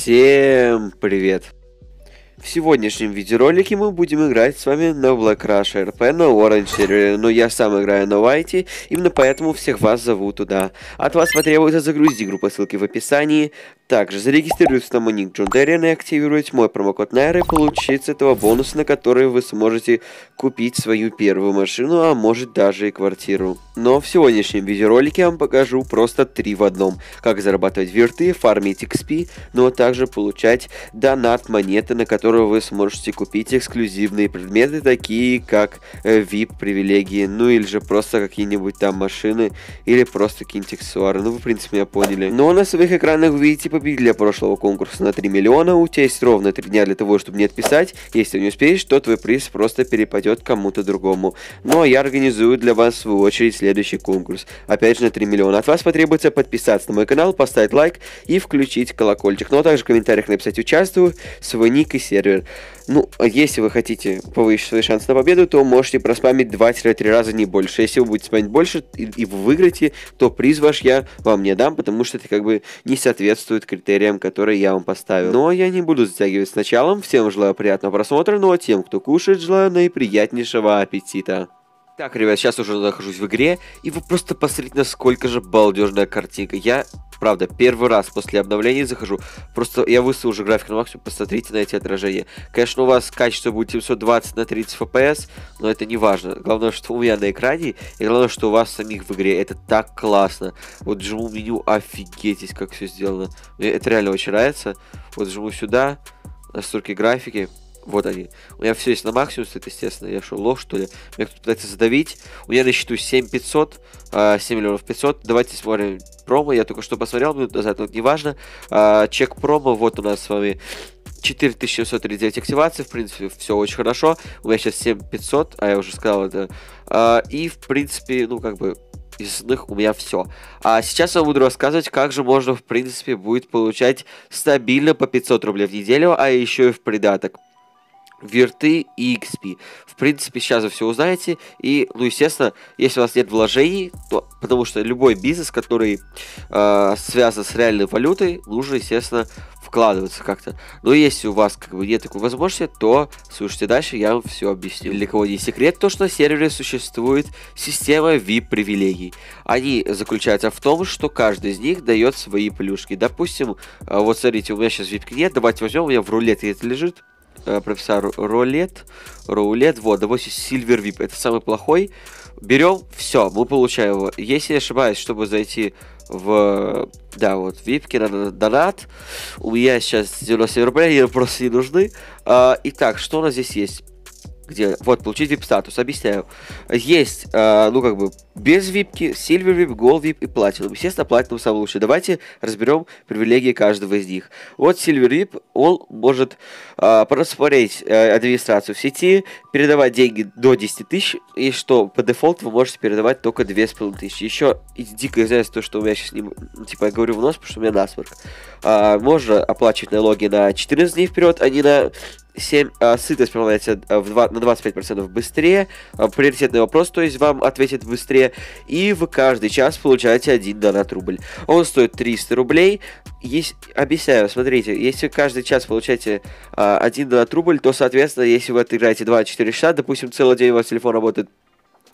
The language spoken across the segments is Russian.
Всем привет! В сегодняшнем видеоролике мы будем играть с вами на Black Rush RP на Orange сервере, но ну, я сам играю на White, именно поэтому всех вас зову туда. От вас потребуется загрузить игру по ссылке в описании, также зарегистрируйтесь на Моник Джундериан и активируйте мой промокод Найра и получите с этого бонусы, на который вы сможете купить свою первую машину, а может даже и квартиру. Но в сегодняшнем видеоролике я вам покажу просто три в одном. Как зарабатывать верты, фармить XP, но также получать донат монеты, на которую вы сможете купить эксклюзивные предметы, такие как э, VIP привилегии, ну или же просто какие-нибудь там машины, или просто какие-нибудь аксессуары. Ну вы в принципе меня поняли. Но ну, а на своих экранах увидите. видите победителя прошлого конкурса на 3 миллиона, у тебя есть ровно 3 дня для того, чтобы не отписать. Если не успеешь, то твой приз просто перепадет кому-то другому. Ну а я организую для вас в свою очередь следующий конкурс. Опять же на 3 миллиона. От вас потребуется подписаться на мой канал, поставить лайк и включить колокольчик. Ну а также в комментариях написать «Участвую», свой ник и сервер. Ну, а если вы хотите повысить свои шансы на победу, то можете проспамить 2-3 раза, не больше. Если вы будете спамить больше и, и вы выиграете, то приз ваш я вам не дам, потому что это как бы не соответствует критериям, которые я вам поставил. Но я не буду затягивать с началом, всем желаю приятного просмотра, ну а тем, кто кушает, желаю наиприятнейшего аппетита. Так, ребят, сейчас уже нахожусь в игре, и вы просто посмотрите, насколько же балдежная картинка. Я, правда, первый раз после обновления захожу. Просто я выставил уже график на максимум, посмотрите на эти отражения. Конечно, у вас качество будет 720 на 30 FPS, но это не важно. Главное, что у меня на экране, и главное, что у вас самих в игре. Это так классно. Вот жму меню, офигеть, как все сделано. Мне это реально очень нравится. Вот жму сюда, настройки графики. Вот они. У меня все есть на максимум, это естественно. Я что, лох, что ли? Меня кто-то пытается задавить. У меня на счету 7500, 7 а, миллионов 500. Давайте смотрим промо. Я только что посмотрел минут назад, но это не важно. А, чек промо, вот у нас с вами 4739 активаций, в принципе, все очень хорошо. У меня сейчас 7500, а я уже сказал это. А, и, в принципе, ну, как бы, из основных у меня все. А сейчас я вам буду рассказывать, как же можно, в принципе, будет получать стабильно по 500 рублей в неделю, а еще и в придаток. Вирты и XP. В принципе, сейчас вы все узнаете. И, ну, естественно, если у вас нет вложений, то, потому что любой бизнес, который э, связан с реальной валютой, нужно, естественно, вкладываться как-то. Но если у вас как бы нет такой возможности, то слушайте дальше, я вам все объясню. Для кого не секрет, то что на сервере существует система VIP-привилегий. Они заключаются в том, что каждый из них дает свои плюшки. Допустим, э, вот смотрите, у меня сейчас VIP нет, давайте возьмем, у меня в рулете это лежит Э, профессор Ролет. Роулет, вот, допустим Сильвер Вип Это самый плохой. Берем, все, мы получаем его. Если я ошибаюсь, чтобы зайти в... Да, вот, випки, надо донат. У меня сейчас 97 рублей, они просто не нужны. А, итак, что у нас здесь есть? где вот получить VIP статус, объясняю. Есть, э, ну как бы без випки, Silver VIP, Gold VIP и Platinum. Естественно, Platinum сам лучше. Давайте разберем привилегии каждого из них. Вот Silver VIP, он может э, просмотреть э, администрацию в сети, передавать деньги до 10 тысяч, и что по дефолту вы можете передавать только тысячи Еще дико известно то, что у меня сейчас не... Типа я говорю в нос, потому что у меня насморк. Э, можно оплачивать налоги на 14 дней вперед, а не на 7, а, э, сытость пополняется в 2, на 25% быстрее, э, приоритетный вопрос, то есть вам ответит быстрее, и вы каждый час получаете один донат рубль. Он стоит 300 рублей. Есть, объясняю, смотрите, если каждый час получаете э, один донат рубль, то, соответственно, если вы отыграете 24 часа, допустим, целый день у вас телефон работает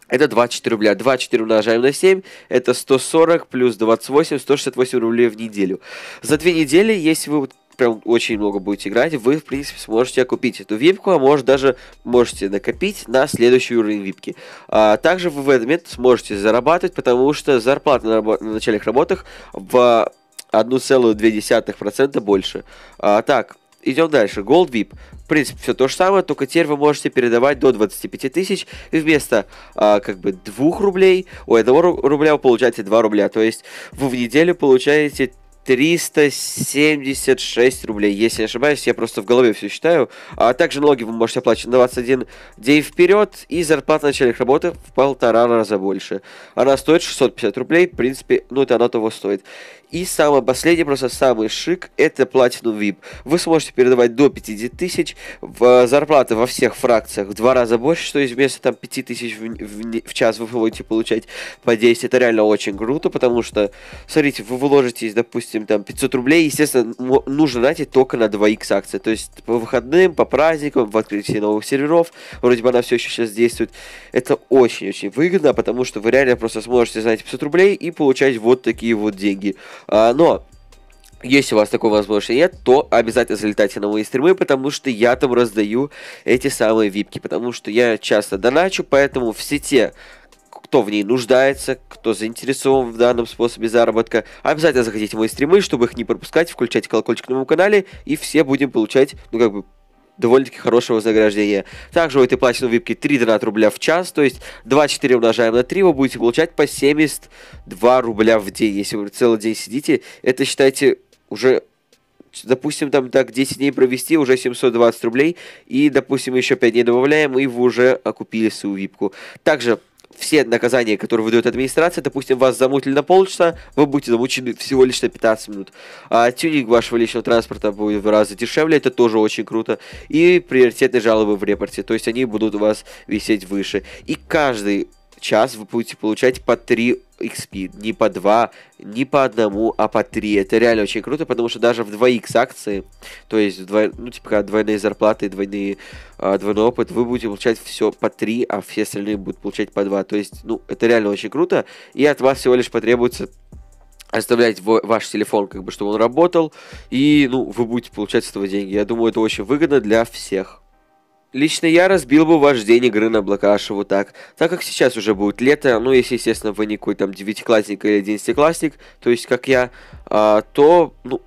это 24 рубля. 24 умножаем на 7, это 140 плюс 28, 168 рублей в неделю. За две недели, если вы прям очень много будете играть, вы, в принципе, сможете купить эту випку, а может даже можете накопить на следующий уровень випки. А, также вы в этот момент сможете зарабатывать, потому что зарплата на, рабо- на начальных работах в 1,2% больше. А, так, идем дальше. Gold VIP. В принципе, все то же самое, только теперь вы можете передавать до 25 тысяч, и вместо а, как бы 2 рублей, у 1 рубля вы получаете 2 рубля. То есть вы в неделю получаете 376 рублей, если не ошибаюсь, я просто в голове все считаю. А также налоги вы можете оплачивать на 21 день вперед, и зарплата начальных работы в полтора раза больше. Она стоит 650 рублей, в принципе, ну это она того стоит. И самое последнее, просто самый шик, это Platinum VIP. Вы сможете передавать до 50 тысяч, э, зарплаты во всех фракциях в два раза больше, то есть вместо там 5 тысяч в, в, в час вы будете получать по 10. Это реально очень круто, потому что, смотрите, вы вложитесь, допустим, допустим, там 500 рублей, естественно, нужно тратить только на 2x акции. То есть по выходным, по праздникам, в открытии новых серверов, вроде бы она все еще сейчас действует. Это очень-очень выгодно, потому что вы реально просто сможете занять 500 рублей и получать вот такие вот деньги. А, но если у вас такой возможности нет, то обязательно залетайте на мои стримы, потому что я там раздаю эти самые випки, потому что я часто доначу, поэтому все те, кто в ней нуждается, кто заинтересован в данном способе заработка. Обязательно заходите в мои стримы, чтобы их не пропускать, включайте колокольчик на моем канале, и все будем получать, ну как бы, довольно-таки хорошего вознаграждения. Также у этой платиновой випки 3 донат рубля в час, то есть 2-4 умножаем на 3, вы будете получать по 72 рубля в день. Если вы целый день сидите, это считайте уже допустим, там так 10 дней провести, уже 720 рублей, и, допустим, еще 5 дней добавляем, и вы уже окупили свою випку. Также все наказания, которые выдает администрация, допустим, вас замутили на полчаса, вы будете замучены всего лишь на 15 минут. А тюнинг вашего личного транспорта будет в разы дешевле, это тоже очень круто. И приоритетные жалобы в репорте, то есть они будут у вас висеть выше. И каждый час вы будете получать по 3 XP, не по 2, не по одному, а по 3. Это реально очень круто, потому что даже в 2X акции, то есть, вдво... ну, типа, двойные зарплаты, двойные, э, двойной опыт, вы будете получать все по 3, а все остальные будут получать по 2. То есть, ну, это реально очень круто, и от вас всего лишь потребуется оставлять ваш телефон, как бы, чтобы он работал, и, ну, вы будете получать с этого деньги. Я думаю, это очень выгодно для всех. Лично я разбил бы ваш день игры на облаках так. Так как сейчас уже будет лето, ну, если, естественно, вы не какой-то там девятиклассник или одиннадцатиклассник, то есть как я, а, то, ну,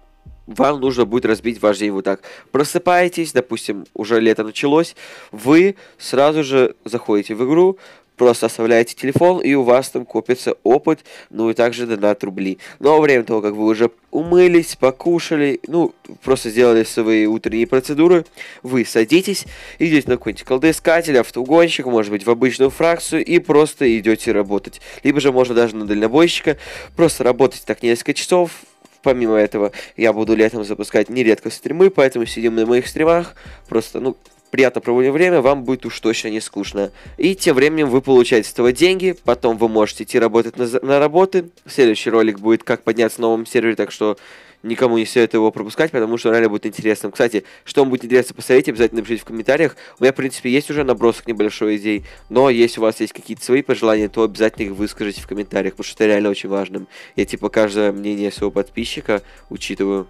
вам нужно будет разбить ваш день вот так. Просыпаетесь, допустим, уже лето началось, вы сразу же заходите в игру, Просто оставляете телефон, и у вас там копится опыт, ну и также донат рубли. Но ну, а во время того, как вы уже умылись, покушали, ну, просто сделали свои утренние процедуры, вы садитесь, идете на какой-нибудь колдоискатель, автоугонщик, может быть, в обычную фракцию, и просто идете работать. Либо же можно даже на дальнобойщика, просто работать так несколько часов, помимо этого, я буду летом запускать нередко стримы, поэтому сидим на моих стримах, просто, ну, приятно проводим время, вам будет уж точно не скучно. И тем временем вы получаете с этого деньги, потом вы можете идти работать на, на работы. Следующий ролик будет как подняться на новом сервере, так что никому не стоит его пропускать, потому что реально будет интересным. Кстати, что вам будет интересно посмотреть, обязательно напишите в комментариях. У меня, в принципе, есть уже набросок небольшой идей, но если у вас есть какие-то свои пожелания, то обязательно их выскажите в комментариях, потому что это реально очень важно. Я, типа, каждое мнение своего подписчика учитываю.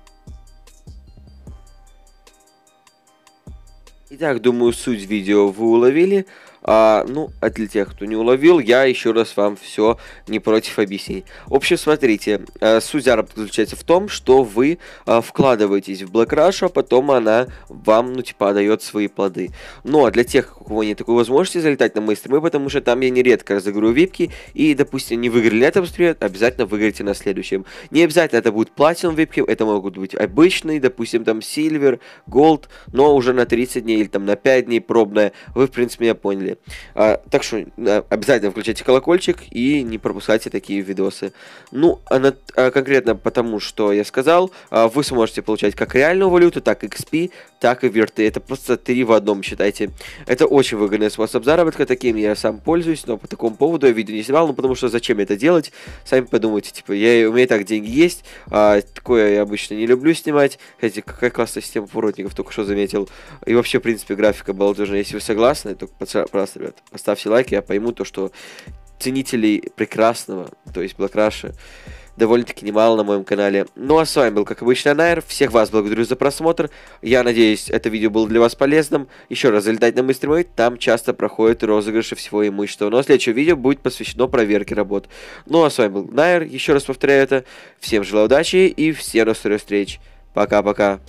Итак, думаю, суть видео вы уловили. А, ну, а для тех, кто не уловил, я еще раз вам все не против объяснить. В общем, смотрите, э, суть заработка заключается в том, что вы э, вкладываетесь в Black Rush, а потом она вам, ну, типа, дает свои плоды. Ну, а для тех, у кого нет такой возможности залетать на мои стримы, потому что там я нередко разыгрываю випки, и, допустим, не выиграли на этом стриме, обязательно выиграете на следующем. Не обязательно это будет платинум випки, это могут быть обычные, допустим, там Silver, Gold, но уже на 30 дней или там на 5 дней пробная Вы, в принципе, меня поняли. А, так что обязательно включайте колокольчик и не пропускайте такие видосы. Ну, а на, а конкретно потому, что я сказал, а, вы сможете получать как реальную валюту, так и XP так и верты. Это просто три в одном, считайте. Это очень выгодный способ заработка, таким я сам пользуюсь, но по такому поводу я видео не снимал, ну потому что зачем это делать, сами подумайте, типа, я, у меня и так деньги есть, а, такое я обычно не люблю снимать, кстати, какая классная система поворотников, только что заметил, и вообще, в принципе, графика была тоже, если вы согласны, то, просто ребят, поставьте лайк, я пойму то, что ценителей прекрасного, то есть Блакраша, довольно-таки немало на моем канале. Ну а с вами был, как обычно, Найр. Всех вас благодарю за просмотр. Я надеюсь, это видео было для вас полезным. Еще раз залетать на мой стримы, там часто проходят розыгрыши всего имущества. Но следующее видео будет посвящено проверке работ. Ну а с вами был Найр. Еще раз повторяю это. Всем желаю удачи и всем до скорых встреч. Пока-пока.